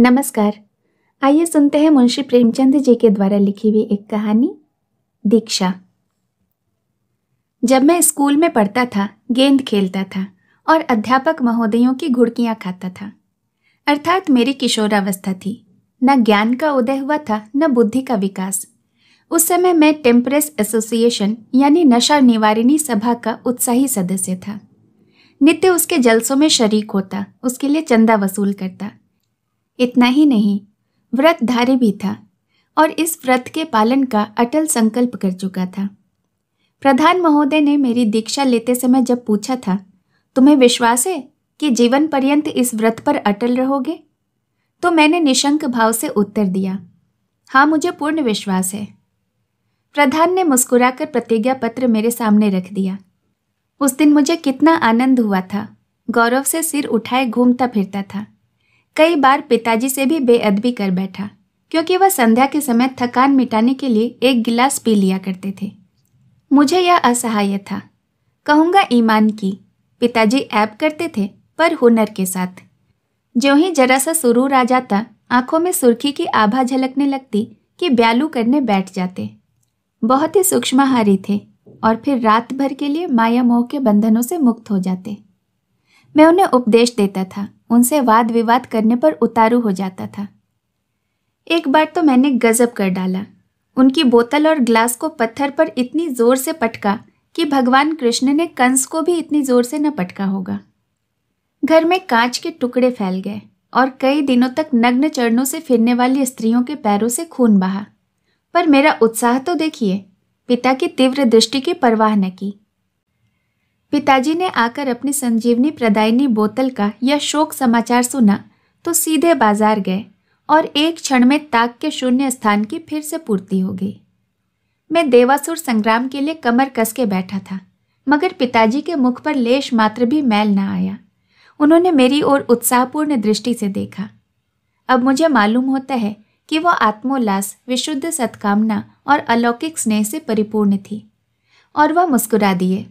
नमस्कार आइए सुनते हैं मुंशी प्रेमचंद जी के द्वारा लिखी हुई एक कहानी दीक्षा जब मैं स्कूल में पढ़ता था गेंद खेलता था और अध्यापक महोदयों की घुड़कियां खाता था अर्थात मेरी किशोरावस्था थी न ज्ञान का उदय हुआ था न बुद्धि का विकास उस समय मैं टेम्परेस एसोसिएशन यानी नशा निवारिणी सभा का उत्साही सदस्य था नित्य उसके जलसों में शरीक होता उसके लिए चंदा वसूल करता इतना ही नहीं व्रतधारी भी था और इस व्रत के पालन का अटल संकल्प कर चुका था प्रधान महोदय ने मेरी दीक्षा लेते समय जब पूछा था तुम्हें विश्वास है कि जीवन पर्यंत इस व्रत पर अटल रहोगे तो मैंने निशंक भाव से उत्तर दिया हाँ मुझे पूर्ण विश्वास है प्रधान ने मुस्कुराकर प्रतिज्ञा पत्र मेरे सामने रख दिया उस दिन मुझे कितना आनंद हुआ था गौरव से सिर उठाए घूमता फिरता था कई बार पिताजी से भी बेअदबी कर बैठा क्योंकि वह संध्या के समय थकान मिटाने के लिए एक गिलास पी लिया करते थे मुझे यह असहाय था कहूँगा ईमान की पिताजी ऐप करते थे पर हुनर के साथ जो ही जरा सा सुरूर आ जाता आंखों में सुर्खी की आभा झलकने लगती कि ब्यालू करने बैठ जाते बहुत ही सूक्ष्महारी थे और फिर रात भर के लिए माया मोह के बंधनों से मुक्त हो जाते मैं उन्हें उपदेश देता था उनसे वाद विवाद करने पर उतारू हो जाता था एक बार तो मैंने गजब कर डाला उनकी बोतल और ग्लास को पत्थर पर इतनी जोर से पटका कि भगवान कृष्ण ने कंस को भी इतनी जोर से न पटका होगा घर में कांच के टुकड़े फैल गए और कई दिनों तक नग्न चरणों से फिरने वाली स्त्रियों के पैरों से खून बहा पर मेरा उत्साह तो देखिए पिता की तीव्र दृष्टि की परवाह न की पिताजी ने आकर अपनी संजीवनी प्रदायनी बोतल का यह शोक समाचार सुना तो सीधे बाजार गए और एक क्षण में ताक के शून्य स्थान की फिर से पूर्ति हो गई मैं देवासुर संग्राम के लिए कमर कस के बैठा था मगर पिताजी के मुख पर लेश मात्र भी मैल ना आया उन्होंने मेरी ओर उत्साहपूर्ण दृष्टि से देखा अब मुझे मालूम होता है कि वह आत्मोल्लास विशुद्ध सत्कामना और अलौकिक स्नेह से परिपूर्ण थी और वह मुस्कुरा दिए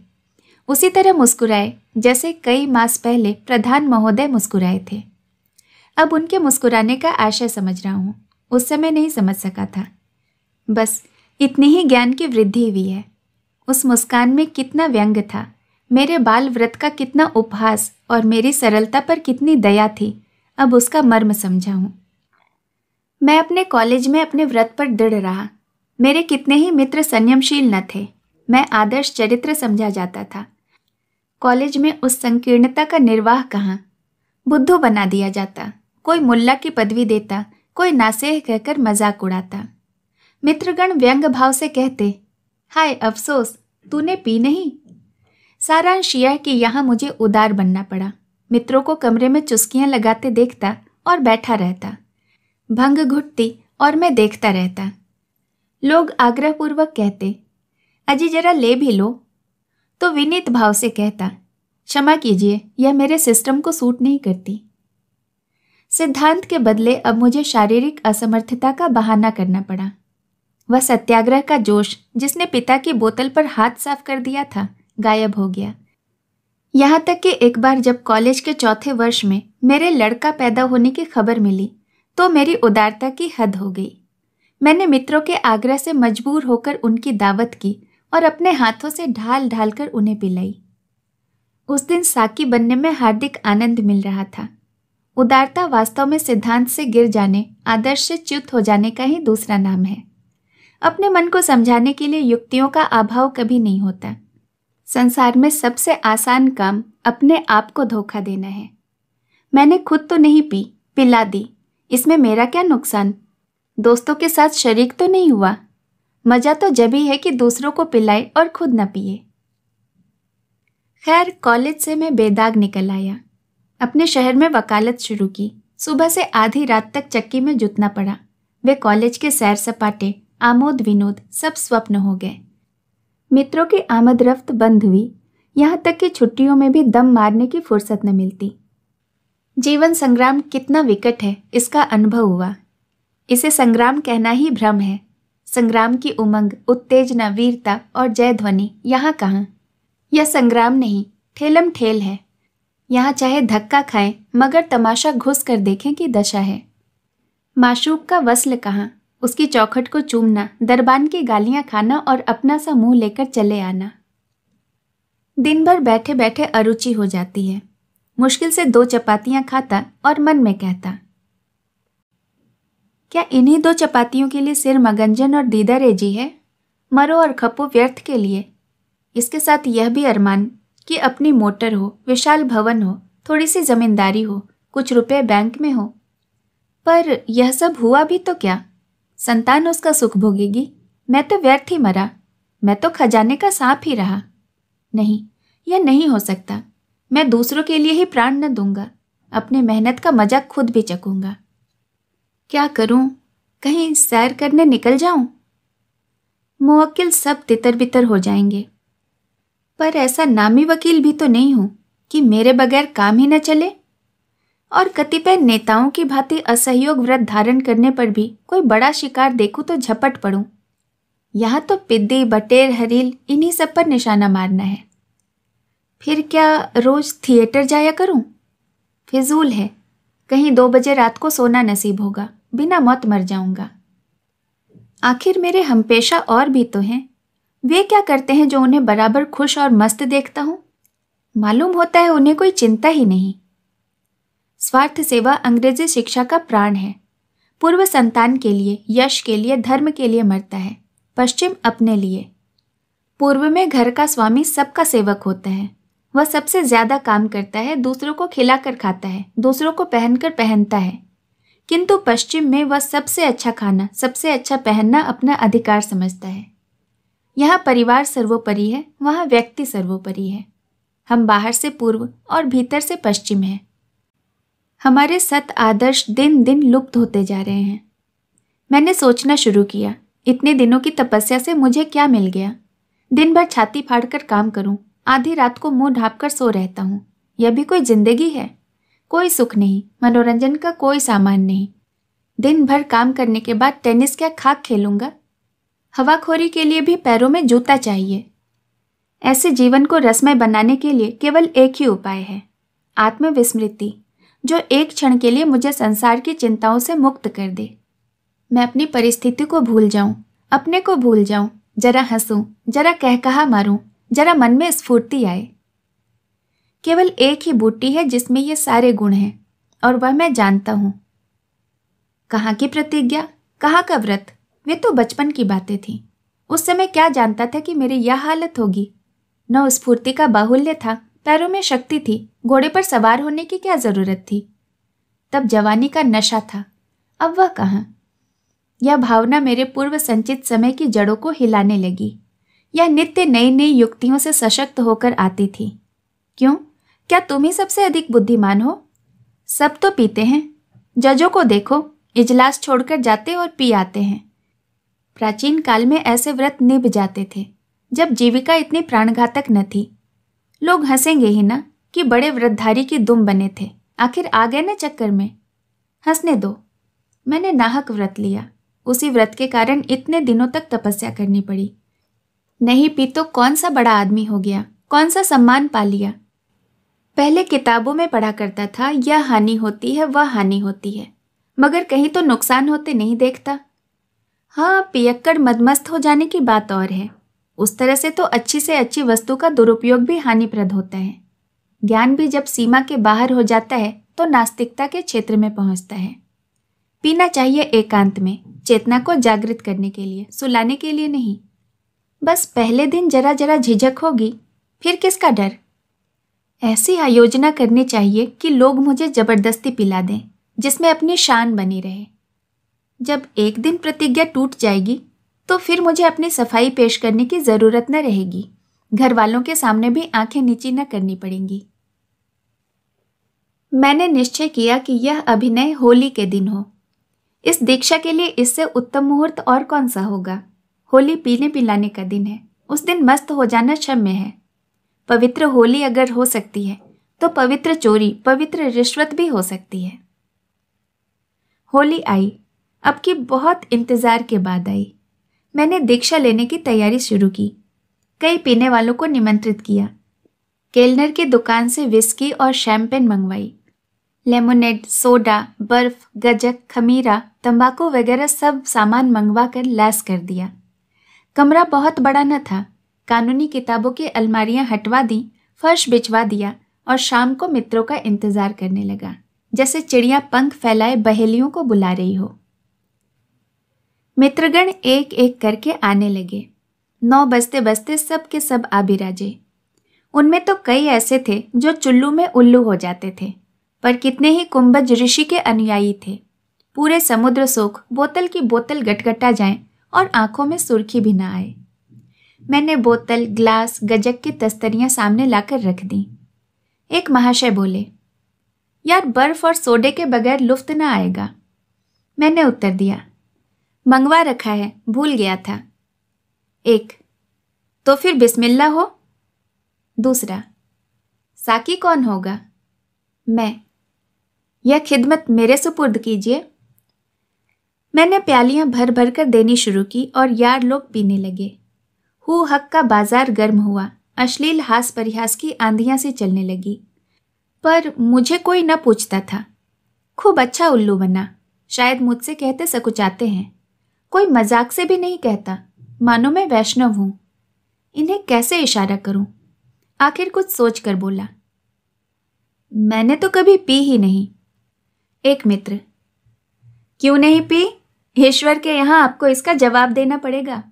उसी तरह मुस्कुराए जैसे कई मास पहले प्रधान महोदय मुस्कुराए थे अब उनके मुस्कुराने का आशय समझ रहा हूँ उस समय नहीं समझ सका था बस इतनी ही ज्ञान की वृद्धि हुई है उस मुस्कान में कितना व्यंग था मेरे बाल व्रत का कितना उपहास और मेरी सरलता पर कितनी दया थी अब उसका मर्म समझा हूँ मैं अपने कॉलेज में अपने व्रत पर दृढ़ रहा मेरे कितने ही मित्र संयमशील न थे मैं आदर्श चरित्र समझा जाता था कॉलेज में उस संकीर्णता का निर्वाह कहाँ बुद्धू बना दिया जाता कोई मुल्ला की पदवी देता कोई नासेह कहकर मजाक उड़ाता मित्रगण व्यंग भाव से कहते हाय अफसोस तूने पी नहीं सारांश यह कि यहाँ मुझे उदार बनना पड़ा मित्रों को कमरे में चुस्कियां लगाते देखता और बैठा रहता भंग घुटती और मैं देखता रहता लोग आग्रहपूर्वक कहते अजी जरा ले भी लो तो विनीत भाव से कहता क्षमा कीजिए यह मेरे सिस्टम को सूट नहीं करती सिद्धांत के बदले अब मुझे शारीरिक असमर्थता का बहाना करना पड़ा वह सत्याग्रह का जोश जिसने पिता की बोतल पर हाथ साफ कर दिया था गायब हो गया यहाँ तक कि एक बार जब कॉलेज के चौथे वर्ष में मेरे लड़का पैदा होने की खबर मिली तो मेरी उदारता की हद हो गई मैंने मित्रों के आग्रह से मजबूर होकर उनकी दावत की और अपने हाथों से ढाल ढाल कर उन्हें पिलाई उस दिन साकी बनने में हार्दिक आनंद मिल रहा था उदारता वास्तव में सिद्धांत से गिर जाने आदर्श से च्युत हो जाने का ही दूसरा नाम है अपने मन को समझाने के लिए युक्तियों का अभाव कभी नहीं होता संसार में सबसे आसान काम अपने आप को धोखा देना है मैंने खुद तो नहीं पी पिला दी इसमें मेरा क्या नुकसान दोस्तों के साथ शरीक तो नहीं हुआ मज़ा तो ही है कि दूसरों को पिलाए और खुद न पिए खैर कॉलेज से मैं बेदाग निकल आया अपने शहर में वकालत शुरू की सुबह से आधी रात तक चक्की में जुतना पड़ा वे कॉलेज के सैर सपाटे आमोद विनोद सब स्वप्न हो गए मित्रों की आमद रफ्त बंद हुई यहाँ तक कि छुट्टियों में भी दम मारने की फुर्सत न मिलती जीवन संग्राम कितना विकट है इसका अनुभव हुआ इसे संग्राम कहना ही भ्रम है संग्राम की उमंग उत्तेजना वीरता और जय ध्वनि यहाँ कहाँ यह संग्राम नहीं ठेलम ठेल है यहाँ चाहे धक्का खाएं मगर तमाशा घुस कर देखें कि दशा है माशूक का वसल कहाँ उसकी चौखट को चूमना दरबान की गालियां खाना और अपना सा मुंह लेकर चले आना दिन भर बैठे बैठे अरुचि हो जाती है मुश्किल से दो चपातियां खाता और मन में कहता क्या इन्हीं दो चपातियों के लिए सिर मगंजन और दीदा रेजी है मरो और खपो व्यर्थ के लिए इसके साथ यह भी अरमान कि अपनी मोटर हो विशाल भवन हो थोड़ी सी जमींदारी हो कुछ रुपए बैंक में हो पर यह सब हुआ भी तो क्या संतान उसका सुख भोगेगी मैं तो व्यर्थ ही मरा मैं तो खजाने का सांप ही रहा नहीं यह नहीं हो सकता मैं दूसरों के लिए ही प्राण न दूंगा अपने मेहनत का मजाक खुद भी चकूंगा क्या करूं कहीं सैर करने निकल जाऊं मुवक्किल सब तितर बितर हो जाएंगे पर ऐसा नामी वकील भी तो नहीं हूं कि मेरे बगैर काम ही न चले और कतिपय नेताओं की भांति असहयोग व्रत धारण करने पर भी कोई बड़ा शिकार देखूं तो झपट पड़ूं यहाँ तो पिद्दी बटेर हरील इन्हीं सब पर निशाना मारना है फिर क्या रोज थिएटर जाया करूं फिजूल है कहीं दो बजे रात को सोना नसीब होगा बिना मौत मर जाऊंगा आखिर मेरे हम पेशा और भी तो हैं वे क्या करते हैं जो उन्हें बराबर खुश और मस्त देखता हूं मालूम होता है उन्हें कोई चिंता ही नहीं स्वार्थ सेवा अंग्रेजी शिक्षा का प्राण है पूर्व संतान के लिए यश के लिए धर्म के लिए मरता है पश्चिम अपने लिए पूर्व में घर का स्वामी सबका सेवक होता है वह सबसे ज्यादा काम करता है दूसरों को खिलाकर खाता है दूसरों को पहनकर पहनता है किंतु पश्चिम में वह सबसे अच्छा खाना सबसे अच्छा पहनना अपना अधिकार समझता है यहाँ परिवार सर्वोपरि है वहाँ व्यक्ति सर्वोपरि है हम बाहर से पूर्व और भीतर से पश्चिम हैं हमारे सत आदर्श दिन दिन लुप्त होते जा रहे हैं मैंने सोचना शुरू किया इतने दिनों की तपस्या से मुझे क्या मिल गया दिन भर छाती फाड़कर काम करूं आधी रात को मुंह कर सो रहता हूँ यह भी कोई जिंदगी है कोई सुख नहीं मनोरंजन का कोई सामान नहीं दिन भर काम करने के बाद टेनिस क्या खाक खेलूंगा हवाखोरी के लिए भी पैरों में जूता चाहिए ऐसे जीवन को रसमय बनाने के लिए केवल एक ही उपाय है आत्मविस्मृति जो एक क्षण के लिए मुझे संसार की चिंताओं से मुक्त कर दे मैं अपनी परिस्थिति को भूल जाऊं अपने को भूल जाऊं जरा हंसूं जरा कह कहा मारूं जरा मन में स्फूर्ति आए केवल एक ही बूटी है जिसमें ये सारे गुण हैं और वह मैं जानता हूं कहाँ की प्रतिज्ञा कहाँ का व्रत वे तो बचपन की बातें थीं उस समय क्या जानता था कि मेरी यह हालत होगी न स्फूर्ति का बाहुल्य था पैरों में शक्ति थी घोड़े पर सवार होने की क्या जरूरत थी तब जवानी का नशा था अब वह कहाँ यह भावना मेरे पूर्व संचित समय की जड़ों को हिलाने लगी यह नित्य नई नई युक्तियों से सशक्त होकर आती थी क्यों क्या तुम ही सबसे अधिक बुद्धिमान हो सब तो पीते हैं जजों को देखो इजलास छोड़कर जाते और पी आते हैं प्राचीन काल में ऐसे व्रत निभ जाते थे जब जीविका इतनी प्राणघातक न थी लोग हंसेंगे ही ना कि बड़े व्रतधारी की दुम बने थे आखिर आ गए ना चक्कर में हंसने दो मैंने नाहक व्रत लिया उसी व्रत के कारण इतने दिनों तक तपस्या करनी पड़ी नहीं पी तो कौन सा बड़ा आदमी हो गया कौन सा सम्मान पा लिया पहले किताबों में पढ़ा करता था यह हानि होती है वह हानि होती है मगर कहीं तो नुकसान होते नहीं देखता हाँ पियक्कड़ मदमस्त हो जाने की बात और है उस तरह से तो अच्छी से अच्छी वस्तु का दुरुपयोग भी हानिप्रद होता है ज्ञान भी जब सीमा के बाहर हो जाता है तो नास्तिकता के क्षेत्र में पहुंचता है पीना चाहिए एकांत में चेतना को जागृत करने के लिए सुलाने के लिए नहीं बस पहले दिन जरा जरा झिझक होगी फिर किसका डर ऐसी आयोजना करनी चाहिए कि लोग मुझे ज़बरदस्ती पिला दें जिसमें अपनी शान बनी रहे जब एक दिन प्रतिज्ञा टूट जाएगी तो फिर मुझे अपनी सफाई पेश करने की ज़रूरत न रहेगी घर वालों के सामने भी आंखें नीची न करनी पड़ेंगी मैंने निश्चय किया कि यह अभिनय होली के दिन हो इस दीक्षा के लिए इससे उत्तम मुहूर्त और कौन सा होगा होली पीने पिलाने का दिन है उस दिन मस्त हो जाना क्षम्य है पवित्र होली अगर हो सकती है तो पवित्र चोरी पवित्र रिश्वत भी हो सकती है होली आई अब की बहुत इंतज़ार के बाद आई मैंने दीक्षा लेने की तैयारी शुरू की कई पीने वालों को निमंत्रित किया केलनर की दुकान से विस्की और शैम्पेन मंगवाई लेमोनेड सोडा बर्फ गजक खमीरा तंबाकू वगैरह सब सामान मंगवा कर लैस कर दिया कमरा बहुत बड़ा न था कानूनी किताबों की अलमारियां हटवा दी फर्श बिछवा दिया और शाम को मित्रों का इंतजार करने लगा जैसे चिड़िया पंख फैलाए बहेलियों को बुला रही हो मित्रगण एक एक करके आने लगे नौ बजते बजते सब के सब आबिराजे उनमें तो कई ऐसे थे जो चुल्लू में उल्लू हो जाते थे पर कितने ही कुंभज ऋषि के अनुयायी थे पूरे समुद्र सोख बोतल की बोतल गटगटा जाएं और आंखों में सुर्खी भी ना आए मैंने बोतल ग्लास गजक की तस्तरियां सामने लाकर रख दी एक महाशय बोले यार बर्फ और सोडे के बगैर लुफ्त ना आएगा मैंने उत्तर दिया मंगवा रखा है भूल गया था एक तो फिर बिस्मिल्ला हो दूसरा साकी कौन होगा मैं यह खिदमत मेरे सुपुर्द कीजिए मैंने प्यालियां भर भर कर देनी शुरू की और यार लोग पीने लगे हु हक का बाजार गर्म हुआ अश्लील हास परिहास की आंधियां से चलने लगी पर मुझे कोई न पूछता था खूब अच्छा उल्लू बना शायद मुझसे कहते सकुचाते हैं कोई मजाक से भी नहीं कहता मानो मैं वैष्णव हूं इन्हें कैसे इशारा करूं आखिर कुछ सोच कर बोला मैंने तो कभी पी ही नहीं एक मित्र क्यों नहीं पी ईश्वर के यहां आपको इसका जवाब देना पड़ेगा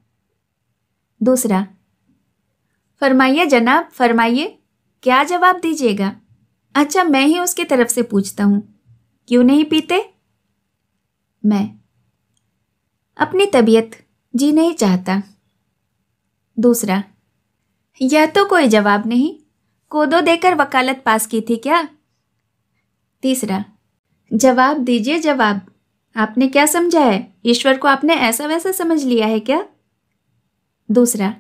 दूसरा फरमाइए जनाब फरमाइए क्या जवाब दीजिएगा अच्छा मैं ही उसकी तरफ से पूछता हूं क्यों नहीं पीते मैं अपनी तबीयत जी नहीं चाहता दूसरा यह तो कोई जवाब नहीं कोदो देकर वकालत पास की थी क्या तीसरा जवाब दीजिए जवाब आपने क्या समझा है ईश्वर को आपने ऐसा वैसा समझ लिया है क्या दूसरा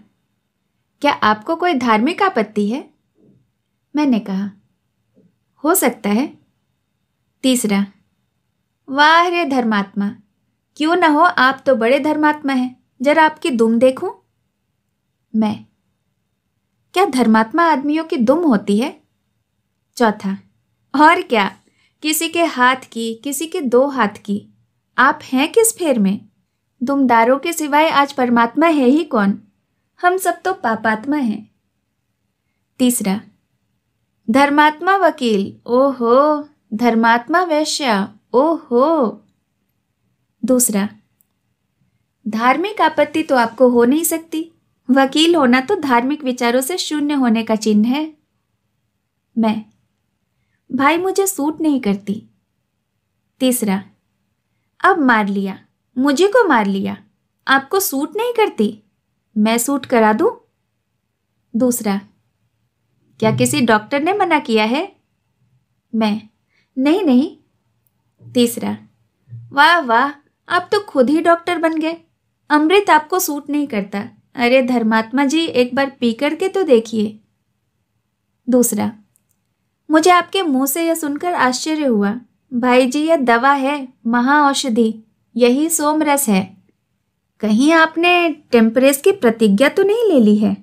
क्या आपको कोई धार्मिक आपत्ति है मैंने कहा हो सकता है तीसरा वाह रे धर्मात्मा क्यों ना हो आप तो बड़े धर्मात्मा हैं जरा आपकी दुम देखूं मैं क्या धर्मात्मा आदमियों की दुम होती है चौथा और क्या किसी के हाथ की किसी के दो हाथ की आप हैं किस फेर में दुमदारों के सिवाय आज परमात्मा है ही कौन हम सब तो पापात्मा हैं तीसरा धर्मात्मा वकील ओहो धर्मात्मा वैश्या ओहो दूसरा धार्मिक आपत्ति तो आपको हो नहीं सकती वकील होना तो धार्मिक विचारों से शून्य होने का चिन्ह है मैं भाई मुझे सूट नहीं करती तीसरा अब मार लिया मुझे को मार लिया आपको सूट नहीं करती मैं सूट करा दूं? दूसरा क्या किसी डॉक्टर ने मना किया है मैं नहीं नहीं तीसरा वाह वाह आप तो खुद ही डॉक्टर बन गए अमृत आपको सूट नहीं करता अरे धर्मात्मा जी एक बार पी करके तो देखिए दूसरा मुझे आपके मुंह से यह सुनकर आश्चर्य हुआ भाई जी यह दवा है महाऔषधि यही सोमरस है कहीं आपने टेम्परेस की प्रतिज्ञा तो नहीं ले ली है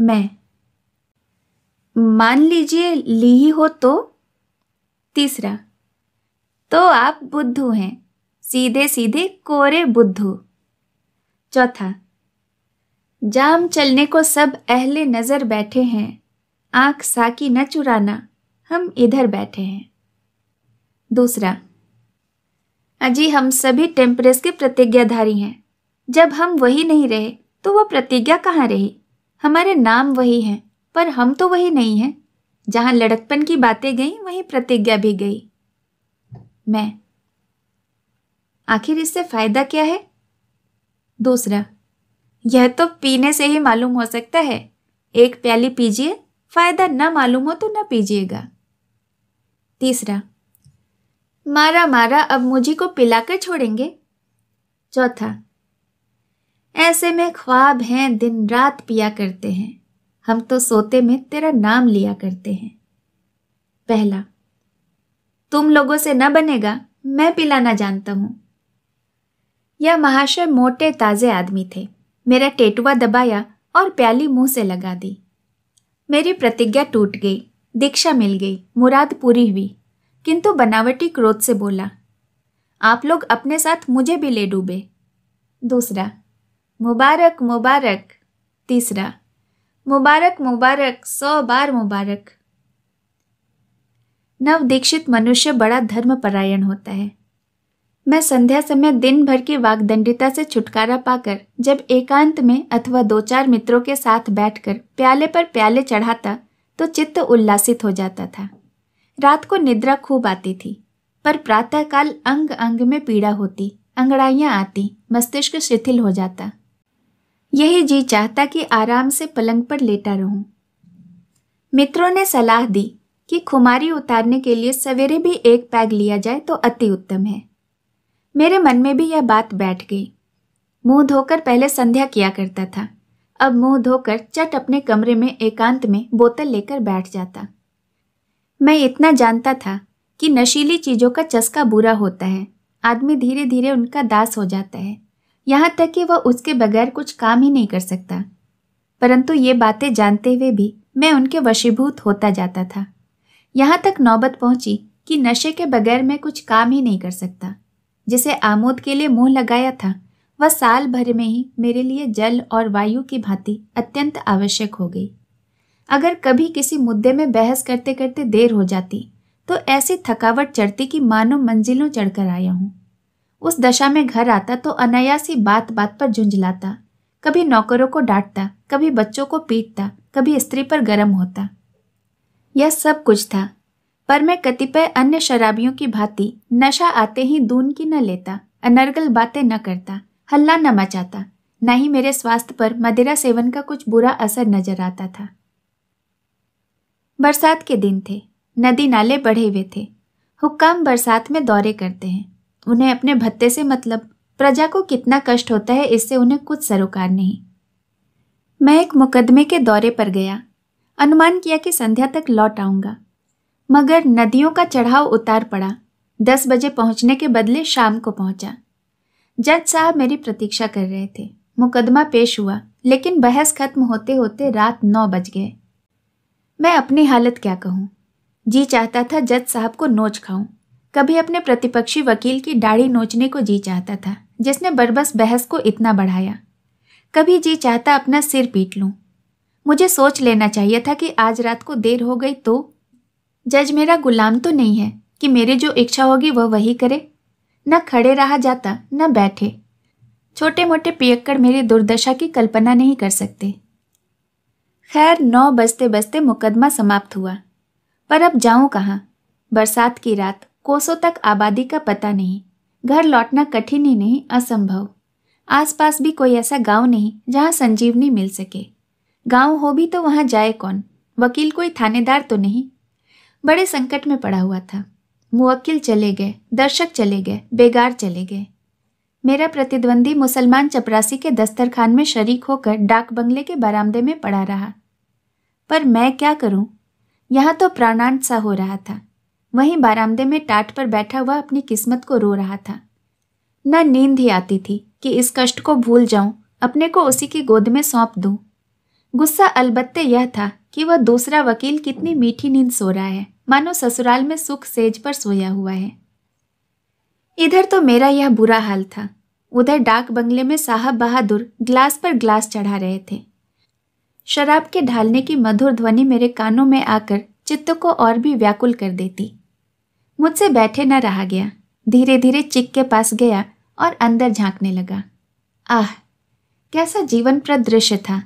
मैं मान लीजिए ली ही हो तो तीसरा तो आप बुद्धू हैं सीधे सीधे कोरे बुद्धू चौथा जाम चलने को सब अहले नज़र बैठे हैं आंख साकी न चुराना हम इधर बैठे हैं दूसरा अजी हम सभी टेम्परेस के प्रतिज्ञाधारी हैं जब हम वही नहीं रहे तो वह प्रतिज्ञा कहाँ रही हमारे नाम वही हैं पर हम तो वही नहीं हैं जहाँ लड़कपन की बातें गई वहीं प्रतिज्ञा भी गई मैं आखिर इससे फायदा क्या है दूसरा यह तो पीने से ही मालूम हो सकता है एक प्याली पीजिए फायदा न मालूम हो तो न पीजिएगा तीसरा मारा मारा अब मुझी को पिला कर छोड़ेंगे चौथा ऐसे में ख्वाब हैं दिन रात पिया करते हैं हम तो सोते में तेरा नाम लिया करते हैं पहला तुम लोगों से न बनेगा मैं पिलाना जानता हूं यह महाशय मोटे ताजे आदमी थे मेरा टेटुआ दबाया और प्याली मुंह से लगा दी मेरी प्रतिज्ञा टूट गई दीक्षा मिल गई मुराद पूरी हुई किंतु बनावटी क्रोध से बोला आप लोग अपने साथ मुझे भी ले डूबे दूसरा मुबारक मुबारक तीसरा मुबारक मुबारक सौ बार मुबारक नव दीक्षित मनुष्य बड़ा धर्मपरायण होता है मैं संध्या समय दिन भर की वागदंडिता से छुटकारा पाकर जब एकांत में अथवा दो चार मित्रों के साथ बैठकर प्याले पर प्याले चढ़ाता तो चित्त उल्लासित हो जाता था रात को निद्रा खूब आती थी पर प्रातःकाल अंग अंग में पीड़ा होती अंगड़ाइयाँ आती मस्तिष्क शिथिल हो जाता यही जी चाहता कि आराम से पलंग पर लेटा रहूं मित्रों ने सलाह दी कि खुमारी उतारने के लिए सवेरे भी एक पैग लिया जाए तो अति उत्तम है मेरे मन में भी यह बात बैठ गई मुंह धोकर पहले संध्या किया करता था अब मुंह धोकर चट अपने कमरे में एकांत में बोतल लेकर बैठ जाता मैं इतना जानता था कि नशीली चीज़ों का चस्का बुरा होता है आदमी धीरे धीरे उनका दास हो जाता है यहाँ तक कि वह उसके बगैर कुछ काम ही नहीं कर सकता परंतु ये बातें जानते हुए भी मैं उनके वशीभूत होता जाता था यहाँ तक नौबत पहुँची कि नशे के बगैर मैं कुछ काम ही नहीं कर सकता जिसे आमोद के लिए मुंह लगाया था वह साल भर में ही मेरे लिए जल और वायु की भांति अत्यंत आवश्यक हो गई अगर कभी किसी मुद्दे में बहस करते करते देर हो जाती तो ऐसी थकावट चढ़ती कि मानो मंजिलों चढ़कर आया हूँ उस दशा में घर आता तो अनायासी बात बात पर झुंझलाता कभी नौकरों को डांटता कभी बच्चों को पीटता कभी स्त्री पर गर्म होता यह सब कुछ था पर मैं कतिपय अन्य शराबियों की भांति नशा आते ही दून की न लेता अनर्गल बातें न करता हल्ला न मचाता न ही मेरे स्वास्थ्य पर मदिरा सेवन का कुछ बुरा असर नजर आता था बरसात के दिन थे नदी नाले बढ़े हुए थे हुक्काम बरसात में दौरे करते हैं उन्हें अपने भत्ते से मतलब प्रजा को कितना कष्ट होता है इससे उन्हें कुछ सरोकार नहीं मैं एक मुकदमे के दौरे पर गया अनुमान किया कि संध्या तक लौट आऊंगा मगर नदियों का चढ़ाव उतार पड़ा दस बजे पहुंचने के बदले शाम को पहुंचा जज साहब मेरी प्रतीक्षा कर रहे थे मुकदमा पेश हुआ लेकिन बहस खत्म होते होते रात नौ बज गए मैं अपनी हालत क्या कहूँ जी चाहता था जज साहब को नोच खाऊं कभी अपने प्रतिपक्षी वकील की दाढ़ी नोचने को जी चाहता था जिसने बरबस बहस को इतना बढ़ाया कभी जी चाहता अपना सिर पीट लूं मुझे सोच लेना चाहिए था कि आज रात को देर हो गई तो जज मेरा गुलाम तो नहीं है कि मेरी जो इच्छा होगी वह वही करे न खड़े रहा जाता न बैठे छोटे मोटे पियक्कड़ मेरी दुर्दशा की कल्पना नहीं कर सकते खैर नौ बजते बजते मुकदमा समाप्त हुआ पर अब जाऊं कहाँ बरसात की रात कोसों तक आबादी का पता नहीं घर लौटना कठिन ही नहीं असंभव आसपास भी कोई ऐसा गांव नहीं जहां संजीवनी मिल सके गांव हो भी तो वहां जाए कौन वकील कोई थानेदार तो नहीं बड़े संकट में पड़ा हुआ था मुवक्किल चले गए दर्शक चले गए बेगार चले गए मेरा प्रतिद्वंदी मुसलमान चपरासी के दस्तरखान में शरीक होकर डाक बंगले के बरामदे में पड़ा रहा पर मैं क्या करूं? यहाँ तो प्राणांत सा हो रहा था वहीं बारामदे में टाट पर बैठा हुआ अपनी किस्मत को रो रहा था न नींद ही आती थी कि इस कष्ट को भूल जाऊं अपने को उसी की गोद में सौंप दूं गुस्सा अलबत्ते यह था कि वह दूसरा वकील कितनी मीठी नींद सो रहा है मानो ससुराल में सुख सेज पर सोया हुआ है इधर तो मेरा यह बुरा हाल था उधर डाक बंगले में साहब बहादुर ग्लास पर ग्लास चढ़ा रहे थे शराब के ढालने की मधुर ध्वनि मेरे कानों में आकर चित्त को और भी व्याकुल कर देती मुझसे बैठे न रहा गया धीरे धीरे चिक के पास गया और अंदर झांकने लगा आह कैसा जीवन दृश्य था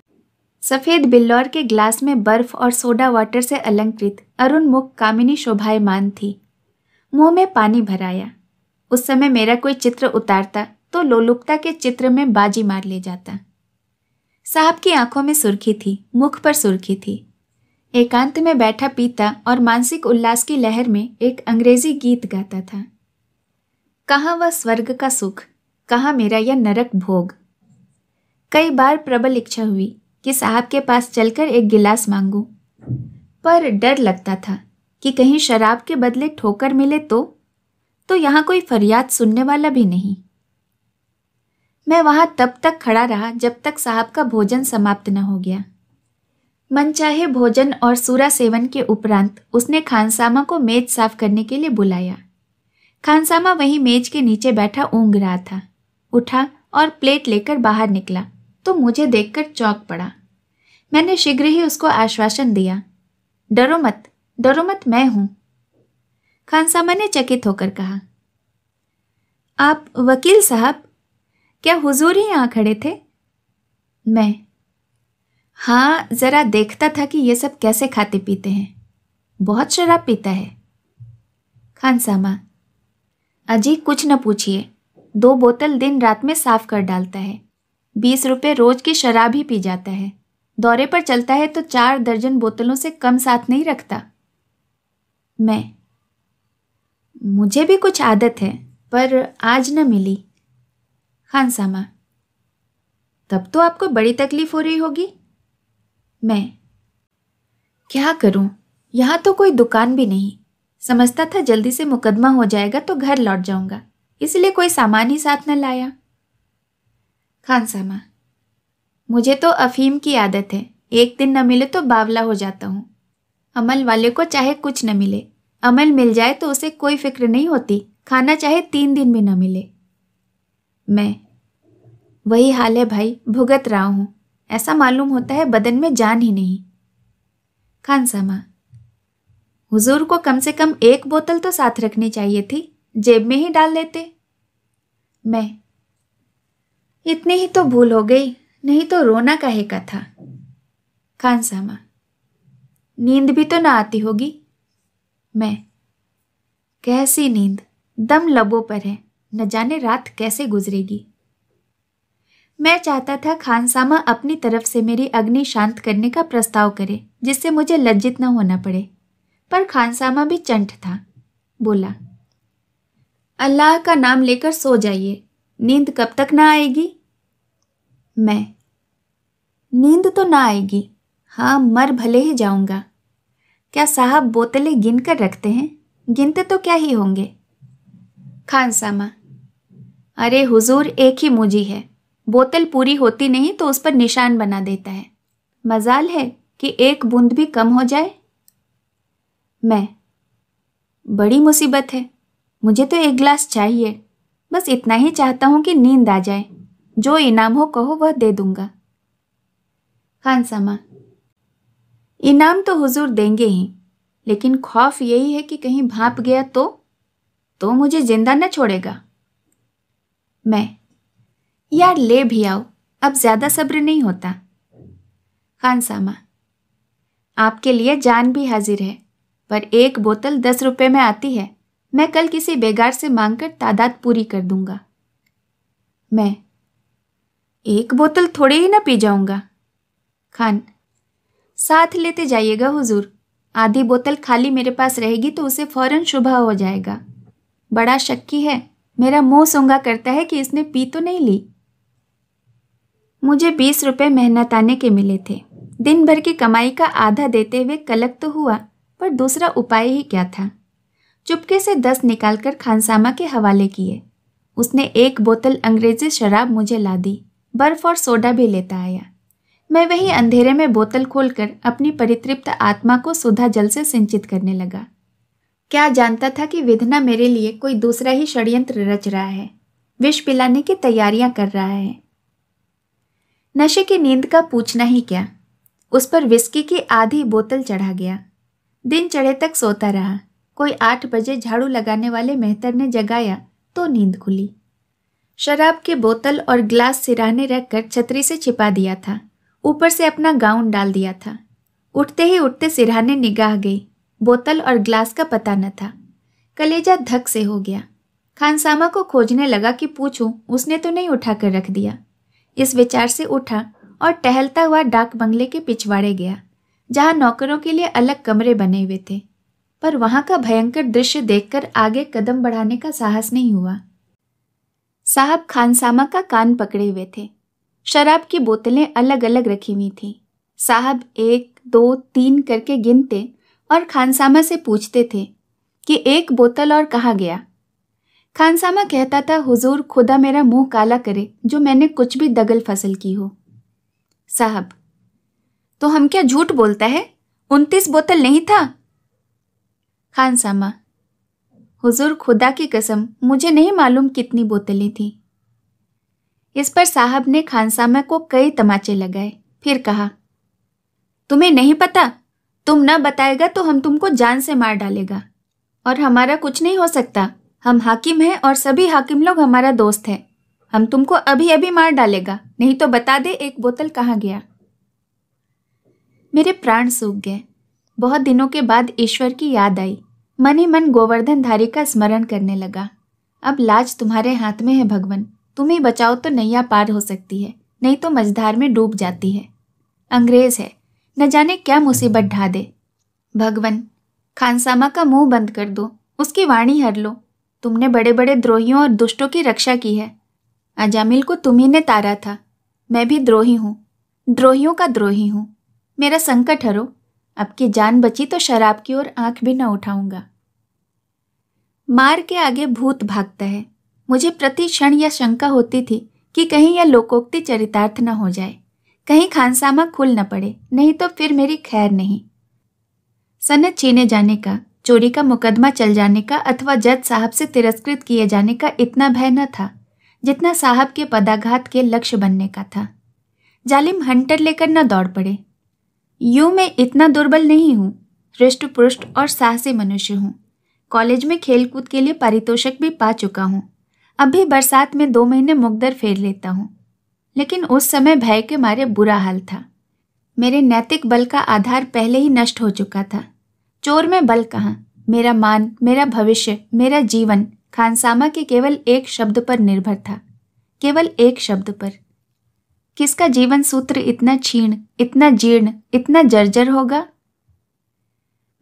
सफेद बिल्लौर के ग्लास में बर्फ और सोडा वाटर से अलंकृत अरुण मुख कामिनी शोभायमान थी मुंह में पानी भराया उस समय मेरा कोई चित्र उतारता तो लोलुपता के चित्र में बाजी मार ले जाता साहब की आंखों में सुर्खी थी मुख पर सुर्खी थी एकांत में बैठा पीता और मानसिक उल्लास की लहर में एक अंग्रेजी गीत गाता था कहाँ वह स्वर्ग का सुख कहाँ मेरा यह नरक भोग कई बार प्रबल इच्छा हुई कि साहब के पास चलकर एक गिलास मांगू पर डर लगता था कि कहीं शराब के बदले ठोकर मिले तो तो यहाँ कोई फरियाद सुनने वाला भी नहीं मैं वहां तब तक खड़ा रहा जब तक साहब का भोजन समाप्त न हो गया मनचाहे भोजन और सूरा सेवन के उपरांत उसने खानसामा को मेज साफ करने के लिए बुलाया खानसामा वहीं मेज के नीचे बैठा ऊँग रहा था उठा और प्लेट लेकर बाहर निकला तो मुझे देखकर चौंक पड़ा मैंने शीघ्र ही उसको आश्वासन दिया डरो मत डरो मत मैं हूं खानसामा ने चकित होकर कहा आप वकील साहब क्या हुजूर ही यहाँ खड़े थे मैं हाँ ज़रा देखता था कि ये सब कैसे खाते पीते हैं बहुत शराब पीता है खान सामा अजी कुछ न पूछिए दो बोतल दिन रात में साफ कर डालता है बीस रुपए रोज की शराब ही पी जाता है दौरे पर चलता है तो चार दर्जन बोतलों से कम साथ नहीं रखता मैं मुझे भी कुछ आदत है पर आज न मिली खान सामा तब तो आपको बड़ी तकलीफ हो रही होगी मैं क्या करूं यहां तो कोई दुकान भी नहीं समझता था जल्दी से मुकदमा हो जाएगा तो घर लौट जाऊंगा इसलिए कोई सामान ही साथ न लाया खान सामा मुझे तो अफीम की आदत है एक दिन न मिले तो बावला हो जाता हूँ अमल वाले को चाहे कुछ न मिले अमल मिल जाए तो उसे कोई फिक्र नहीं होती खाना चाहे तीन दिन भी न मिले मैं वही हाल है भाई भुगत रहा हूँ ऐसा मालूम होता है बदन में जान ही नहीं खान सामा हुजूर को कम से कम एक बोतल तो साथ रखनी चाहिए थी जेब में ही डाल लेते मैं इतनी ही तो भूल हो गई नहीं तो रोना कहे का था खान सामा नींद भी तो ना आती होगी मैं कैसी नींद दम लबों पर है न जाने रात कैसे गुजरेगी मैं चाहता था खानसामा अपनी तरफ से मेरी अग्नि शांत करने का प्रस्ताव करे जिससे मुझे लज्जित न होना पड़े पर खानसामा भी चंट था बोला अल्लाह का नाम लेकर सो जाइए नींद कब तक ना आएगी मैं नींद तो ना आएगी हाँ मर भले ही जाऊंगा क्या साहब बोतलें गिन कर रखते हैं गिनते तो क्या ही होंगे खानसामा अरे हुजूर एक ही मुझी है बोतल पूरी होती नहीं तो उस पर निशान बना देता है मजाल है कि एक बूंद भी कम हो जाए मैं बड़ी मुसीबत है मुझे तो एक गिलास चाहिए बस इतना ही चाहता हूँ कि नींद आ जाए जो इनाम हो कहो वह दे दूंगा खान सामा इनाम तो हुजूर देंगे ही लेकिन खौफ यही है कि कहीं भाप गया तो तो मुझे जिंदा न छोड़ेगा मैं यार ले भी आओ अब ज्यादा सब्र नहीं होता खान सामा आपके लिए जान भी हाजिर है पर एक बोतल दस रुपए में आती है मैं कल किसी बेगार से मांगकर तादाद पूरी कर दूंगा मैं एक बोतल थोड़े ही ना पी जाऊंगा खान साथ लेते जाइएगा हुजूर आधी बोतल खाली मेरे पास रहेगी तो उसे फौरन शुभ हो जाएगा बड़ा शक्की है मेरा मुंह सूंगा करता है कि इसने पी तो नहीं ली मुझे बीस रुपए मेहनत आने के मिले थे दिन भर की कमाई का आधा देते हुए कलक तो हुआ पर दूसरा उपाय ही क्या था चुपके से दस निकालकर खानसामा के हवाले किए उसने एक बोतल अंग्रेजी शराब मुझे ला दी बर्फ और सोडा भी लेता आया मैं वही अंधेरे में बोतल खोलकर अपनी परितृप्त आत्मा को सुधा जल से सिंचित करने लगा क्या जानता था कि विधना मेरे लिए कोई दूसरा ही षड्यंत्र रच रहा है विष पिलाने की तैयारियां कर रहा है नशे की नींद का पूछना ही क्या उस पर विस्की की आधी बोतल चढ़ा गया दिन चढ़े तक सोता रहा कोई आठ बजे झाड़ू लगाने वाले मेहतर ने जगाया तो नींद खुली शराब की बोतल और ग्लास सिराने रखकर छतरी से छिपा दिया था ऊपर से अपना गाउन डाल दिया था उठते ही उठते सिराने निगाह गई बोतल और ग्लास का पता न था कलेजा धक से हो गया खानसामा को खोजने लगा कि पूछूं उसने तो नहीं उठा कर रख दिया इस विचार से उठा और टहलता हुआ डाक बंगले के पिछवाड़े गया जहाँ नौकरों के लिए अलग कमरे बने हुए थे पर वहां का भयंकर दृश्य देखकर आगे कदम बढ़ाने का साहस नहीं हुआ साहब खानसामा का कान पकड़े हुए थे शराब की बोतलें अलग अलग रखी हुई थी साहब एक दो तीन करके गिनते और खानसामा से पूछते थे कि एक बोतल और कहा गया खानसामा कहता था हुजूर खुदा मेरा मुंह काला करे जो मैंने कुछ भी दगल फसल की हो साहब तो हम क्या झूठ बोलता है उनतीस बोतल नहीं था खानसामा हुजूर खुदा की कसम मुझे नहीं मालूम कितनी बोतलें थी इस पर साहब ने खानसामा को कई तमाचे लगाए फिर कहा तुम्हें नहीं पता तुम ना बताएगा तो हम तुमको जान से मार डालेगा और हमारा कुछ नहीं हो सकता हम हाकिम हैं और सभी हाकिम लोग हमारा दोस्त है हम तुमको अभी अभी मार डालेगा नहीं तो बता दे एक बोतल कहाँ गया मेरे प्राण सूख गए बहुत दिनों के बाद ईश्वर की याद आई मन ही मन गोवर्धन धारी का स्मरण करने लगा अब लाज तुम्हारे हाथ में है भगवान तुम ही बचाओ तो नैया पार हो सकती है नहीं तो मझधार में डूब जाती है अंग्रेज है न जाने क्या मुसीबत ढा दे भगवान खानसामा का मुंह बंद कर दो उसकी वाणी हर लो तुमने बड़े बड़े द्रोहियों और दुष्टों की रक्षा की है अजामिल को तुम्ही ने तारा था मैं भी द्रोही हूँ द्रोहियों का द्रोही हूँ मेरा संकट हरो अब की जान बची तो शराब की ओर आंख भी न उठाऊंगा मार के आगे भूत भागता है मुझे प्रति क्षण यह शंका होती थी कि कहीं यह लोकोक्ति चरितार्थ न हो जाए कहीं खानसामा खुल न पड़े नहीं तो फिर मेरी खैर नहीं सनत छीने जाने का चोरी का मुकदमा चल जाने का अथवा जज साहब से तिरस्कृत किए जाने का इतना भय न था जितना साहब के पदाघात के लक्ष्य बनने का था जालिम हंटर लेकर न दौड़ पड़े यूं मैं इतना दुर्बल नहीं हूँ हृष्ट पुष्ट और साहसी मनुष्य हूँ कॉलेज में खेलकूद के लिए पारितोषक भी पा चुका हूँ अभी बरसात में दो महीने मुकदर फेर लेता हूँ लेकिन उस समय भय के मारे बुरा हाल था मेरे नैतिक बल का आधार पहले ही नष्ट हो चुका था चोर में बल कहाँ मेरा मान मेरा भविष्य मेरा जीवन खानसामा के केवल एक शब्द पर निर्भर था केवल एक शब्द पर किसका जीवन सूत्र इतना क्षीण इतना जीर्ण इतना जर्जर होगा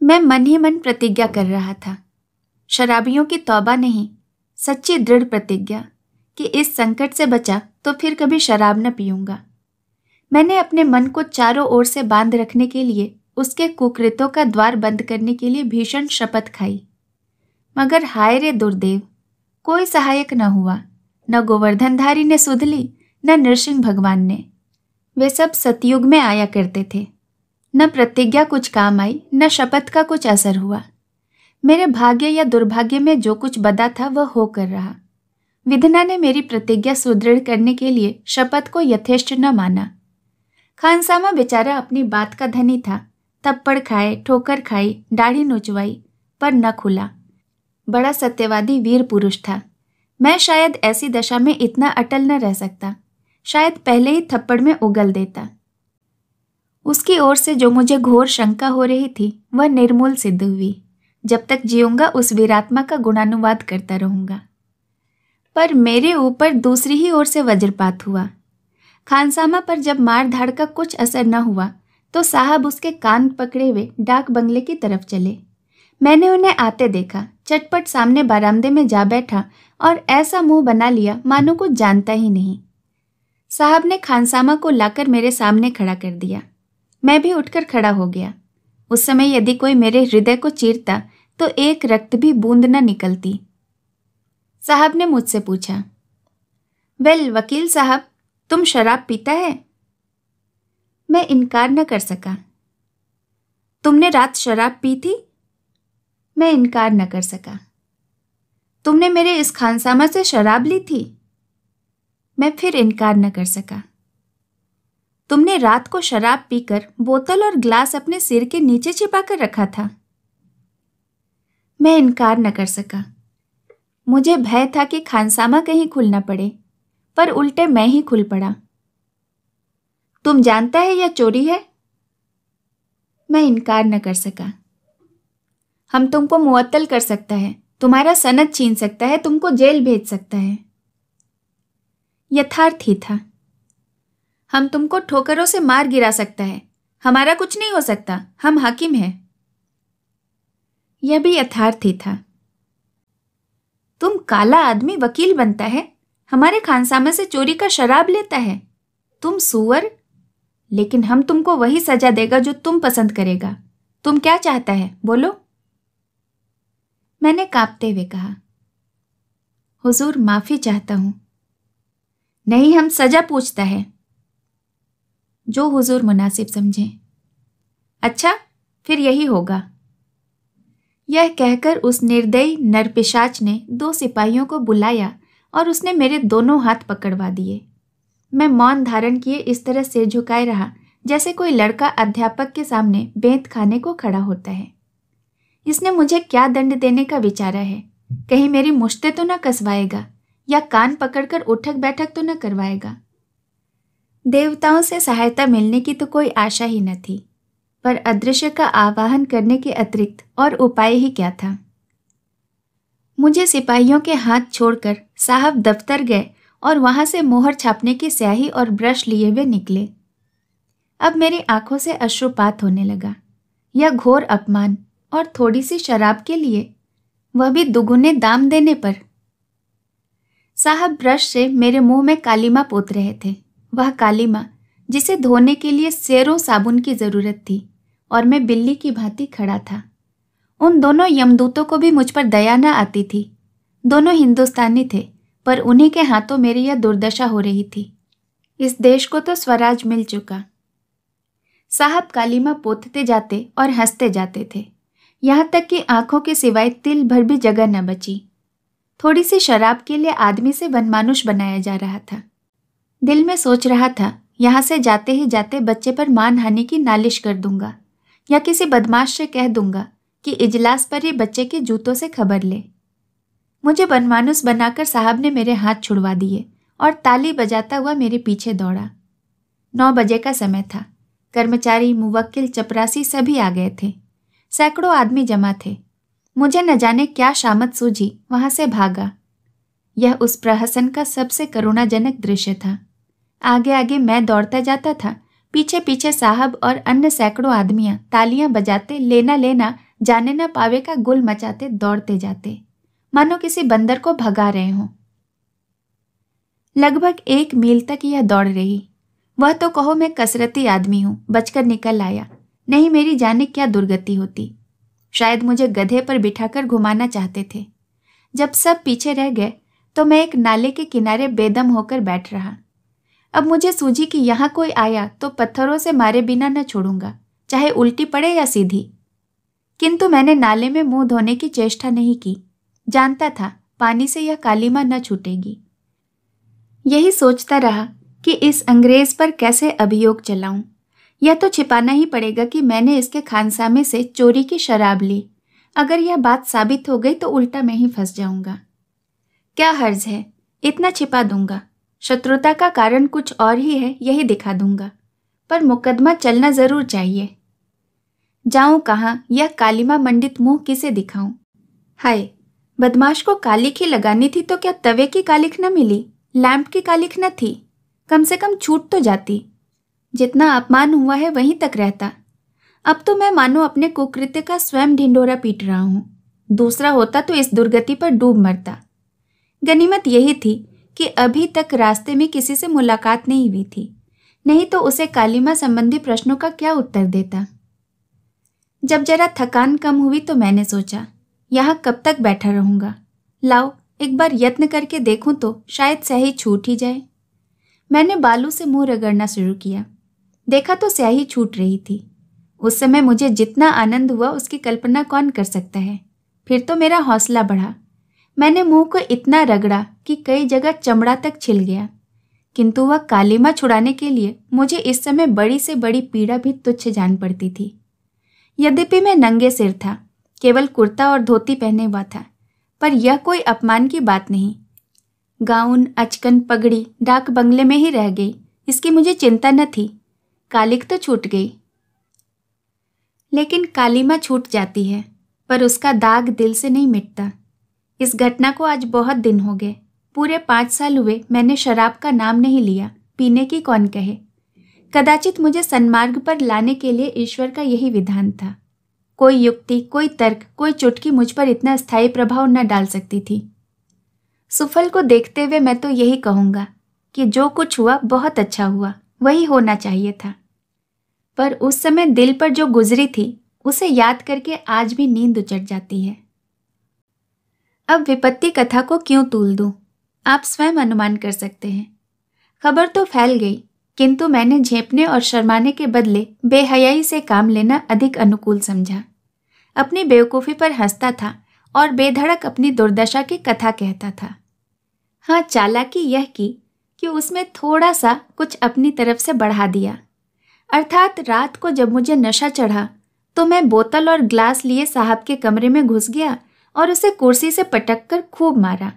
मैं मन ही मन प्रतिज्ञा कर रहा था शराबियों की तौबा नहीं सच्ची दृढ़ प्रतिज्ञा कि इस संकट से बचा तो फिर कभी शराब न पीऊंगा मैंने अपने मन को चारों ओर से बांध रखने के लिए उसके कुकृतों का द्वार बंद करने के लिए भीषण शपथ खाई मगर हाय रे दुर्देव कोई सहायक न हुआ न गोवर्धनधारी ने सुध ली न नृसिंह भगवान ने वे सब सतयुग में आया करते थे न प्रतिज्ञा कुछ काम आई न शपथ का कुछ असर हुआ मेरे भाग्य या दुर्भाग्य में जो कुछ बदा था वह होकर रहा विधना ने मेरी प्रतिज्ञा सुदृढ़ करने के लिए शपथ को यथेष्ट न माना खानसामा बेचारा अपनी बात का धनी था थप्पड़ खाए ठोकर खाई दाढ़ी नोचवाई पर न खुला बड़ा सत्यवादी वीर पुरुष था मैं शायद ऐसी दशा में इतना अटल न रह सकता शायद पहले ही थप्पड़ में उगल देता उसकी ओर से जो मुझे घोर शंका हो रही थी वह निर्मूल सिद्ध हुई जब तक जीऊंगा उस वीरात्मा का गुणानुवाद करता रहूंगा पर मेरे ऊपर दूसरी ही ओर से वज्रपात हुआ खानसामा पर जब मार धाड़ का कुछ असर न हुआ तो साहब उसके कान पकड़े हुए डाक बंगले की तरफ चले मैंने उन्हें आते देखा चटपट सामने बारामदे में जा बैठा और ऐसा मुंह बना लिया मानो को जानता ही नहीं साहब ने खानसामा को लाकर मेरे सामने खड़ा कर दिया मैं भी उठकर खड़ा हो गया उस समय यदि कोई मेरे हृदय को चीरता तो एक रक्त भी बूंद न निकलती साहब ने मुझसे पूछा वेल वकील साहब तुम शराब पीता है मैं इनकार न कर सका तुमने रात शराब पी थी मैं इनकार न कर सका तुमने मेरे इस खानसामा से शराब ली थी मैं फिर इनकार न कर सका तुमने रात को शराब पीकर बोतल और ग्लास अपने सिर के नीचे छिपा कर रखा था मैं इनकार न कर सका मुझे भय था कि खानसामा कहीं खुलना पड़े पर उल्टे मैं ही खुल पड़ा तुम जानता है यह चोरी है मैं इनकार न कर सका हम तुमको मुअत्तल कर सकता है तुम्हारा सनद छीन सकता है तुमको जेल भेज सकता है यथार्थ ही था हम तुमको ठोकरों से मार गिरा सकता है हमारा कुछ नहीं हो सकता हम हाकिम हैं यह भी यथार्थ ही था तुम काला आदमी वकील बनता है हमारे खानसामे से चोरी का शराब लेता है तुम सुअर लेकिन हम तुमको वही सजा देगा जो तुम पसंद करेगा तुम क्या चाहता है बोलो मैंने कांपते हुए कहा हुजूर माफी चाहता हूं नहीं हम सजा पूछता है जो हुजूर मुनासिब समझें अच्छा फिर यही होगा यह कहकर उस निर्दयी नरपिशाच ने दो सिपाहियों को बुलाया और उसने मेरे दोनों हाथ पकड़वा दिए मैं मौन धारण किए इस तरह सिर झुकाए रहा जैसे कोई लड़का अध्यापक के सामने बेंत खाने को खड़ा होता है इसने मुझे क्या दंड देने का विचारा है कहीं मेरी मुश्ते तो न कसवाएगा या कान पकड़कर उठक बैठक तो न करवाएगा देवताओं से सहायता मिलने की तो कोई आशा ही न थी पर अदृश्य का आवाहन करने के अतिरिक्त और उपाय ही क्या था मुझे सिपाहियों के हाथ छोड़कर साहब दफ्तर गए और वहां से मोहर छापने की स्याही और ब्रश लिए हुए निकले अब मेरी आंखों से अश्रुपात होने लगा यह घोर अपमान और थोड़ी सी शराब के लिए वह भी दुगुने दाम देने पर साहब ब्रश से मेरे मुंह में कालीमा पोत रहे थे वह कालीमा जिसे धोने के लिए सेरों साबुन की ज़रूरत थी और मैं बिल्ली की भांति खड़ा था उन दोनों यमदूतों को भी मुझ पर दया न आती थी दोनों हिंदुस्तानी थे पर उन्हीं के हाथों मेरी यह दुर्दशा हो रही थी इस देश को तो स्वराज मिल चुका साहब कालीमा पोतते जाते और हंसते जाते थे यहाँ तक कि आंखों के सिवाय तिल भर भी जगह न बची थोड़ी सी शराब के लिए आदमी से वनमानुष बनाया जा रहा था दिल में सोच रहा था यहाँ से जाते ही जाते बच्चे पर मान हानि की नालिश कर दूंगा या किसी बदमाश से कह दूंगा कि इजलास पर ही बच्चे के जूतों से खबर ले मुझे बनमानुस बनाकर साहब ने मेरे हाथ छुड़वा दिए और ताली बजाता हुआ मेरे पीछे दौड़ा नौ बजे का समय था कर्मचारी मुवक्किल चपरासी सभी आ गए थे सैकड़ों आदमी जमा थे मुझे न जाने क्या शामत सूझी वहां से भागा यह उस प्रहसन का सबसे करुणाजनक दृश्य था आगे आगे मैं दौड़ता जाता था पीछे पीछे साहब और अन्य सैकड़ों आदमियां तालियां बजाते लेना लेना जाने न पावे का गुल मचाते दौड़ते जाते मानो किसी बंदर को भगा रहे हों लगभग एक मील तक यह दौड़ रही वह तो कहो मैं कसरती आदमी हूं बचकर निकल आया नहीं मेरी जाने क्या दुर्गति होती शायद मुझे गधे पर बिठाकर घुमाना चाहते थे जब सब पीछे रह गए तो मैं एक नाले के किनारे बेदम होकर बैठ रहा अब मुझे सूझी कि यहाँ कोई आया तो पत्थरों से मारे बिना न छोड़ूंगा चाहे उल्टी पड़े या सीधी किंतु मैंने नाले में मुंह धोने की चेष्टा नहीं की जानता था पानी से यह कालीमा न छूटेगी यही सोचता रहा कि इस अंग्रेज पर कैसे अभियोग चलाऊं यह तो छिपाना ही पड़ेगा कि मैंने इसके खानसामे से चोरी की शराब ली अगर यह बात साबित हो गई तो उल्टा मैं ही फंस जाऊंगा क्या हर्ज है इतना छिपा दूंगा शत्रुता का कारण कुछ और ही है यही दिखा दूंगा पर मुकदमा चलना जरूर चाहिए जाऊं कहाँ यह कालिमा मंडित मुंह किसे दिखाऊं हाय बदमाश को कालिक ही लगानी थी तो क्या तवे की कालिख न मिली लैंप की कालिख न थी कम से कम छूट तो जाती जितना अपमान हुआ है वहीं तक रहता अब तो मैं मानो अपने कुकृत्य का स्वयं ढिंडोरा पीट रहा हूं दूसरा होता तो इस दुर्गति पर डूब मरता गनीमत यही थी कि अभी तक रास्ते में किसी से मुलाकात नहीं हुई थी नहीं तो उसे कालिमा संबंधी प्रश्नों का क्या उत्तर देता जब जरा थकान कम हुई तो मैंने सोचा यहाँ कब तक बैठा रहूँगा लाओ एक बार यत्न करके देखूँ तो शायद स्याही छूट ही जाए मैंने बालू से मुंह रगड़ना शुरू किया देखा तो स्याही छूट रही थी उस समय मुझे जितना आनंद हुआ उसकी कल्पना कौन कर सकता है फिर तो मेरा हौसला बढ़ा मैंने मुंह को इतना रगड़ा कि कई जगह चमड़ा तक छिल गया किंतु वह कालीमा छुड़ाने के लिए मुझे इस समय बड़ी से बड़ी पीड़ा भी तुच्छ जान पड़ती थी यद्यपि मैं नंगे सिर था केवल कुर्ता और धोती पहने हुआ था पर यह कोई अपमान की बात नहीं गाउन अचकन पगड़ी डाक बंगले में ही रह गई इसकी मुझे चिंता न थी कालिक तो छूट गई लेकिन कालीमा छूट जाती है पर उसका दाग दिल से नहीं मिटता इस घटना को आज बहुत दिन हो गए पूरे पाँच साल हुए मैंने शराब का नाम नहीं लिया पीने की कौन कहे कदाचित मुझे सन्मार्ग पर लाने के लिए ईश्वर का यही विधान था कोई युक्ति कोई तर्क कोई चुटकी मुझ पर इतना स्थायी प्रभाव न डाल सकती थी सुफल को देखते हुए मैं तो यही कहूँगा कि जो कुछ हुआ बहुत अच्छा हुआ वही होना चाहिए था पर उस समय दिल पर जो गुजरी थी उसे याद करके आज भी नींद उचट जाती है अब विपत्ति कथा को क्यों तूल दूं? आप स्वयं अनुमान कर सकते हैं खबर तो फैल गई किंतु मैंने झेपने और शर्माने के बदले बेहयाई से काम लेना अधिक अनुकूल समझा अपनी बेवकूफ़ी पर हंसता था और बेधड़क अपनी दुर्दशा की कथा कहता था हाँ चालाकी यह की कि उसमें थोड़ा सा कुछ अपनी तरफ से बढ़ा दिया अर्थात रात को जब मुझे नशा चढ़ा तो मैं बोतल और ग्लास लिए साहब के कमरे में घुस गया और उसे कुर्सी से पटक कर खूब मारा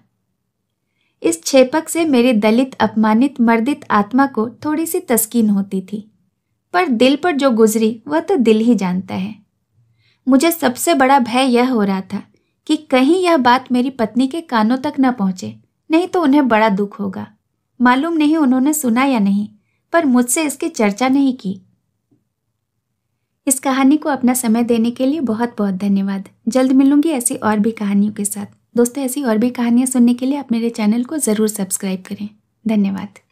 इस छेपक से मेरी दलित अपमानित मर्दित आत्मा को थोड़ी सी तस्कीन होती थी पर दिल पर जो गुजरी वह तो दिल ही जानता है मुझे सबसे बड़ा भय यह हो रहा था कि कहीं यह बात मेरी पत्नी के कानों तक न पहुंचे नहीं तो उन्हें बड़ा दुख होगा मालूम नहीं उन्होंने सुना या नहीं पर मुझसे इसकी चर्चा नहीं की इस कहानी को अपना समय देने के लिए बहुत बहुत धन्यवाद जल्द मिलूंगी ऐसी और भी कहानियों के साथ दोस्तों ऐसी और भी कहानियाँ सुनने के लिए आप मेरे चैनल को ज़रूर सब्सक्राइब करें धन्यवाद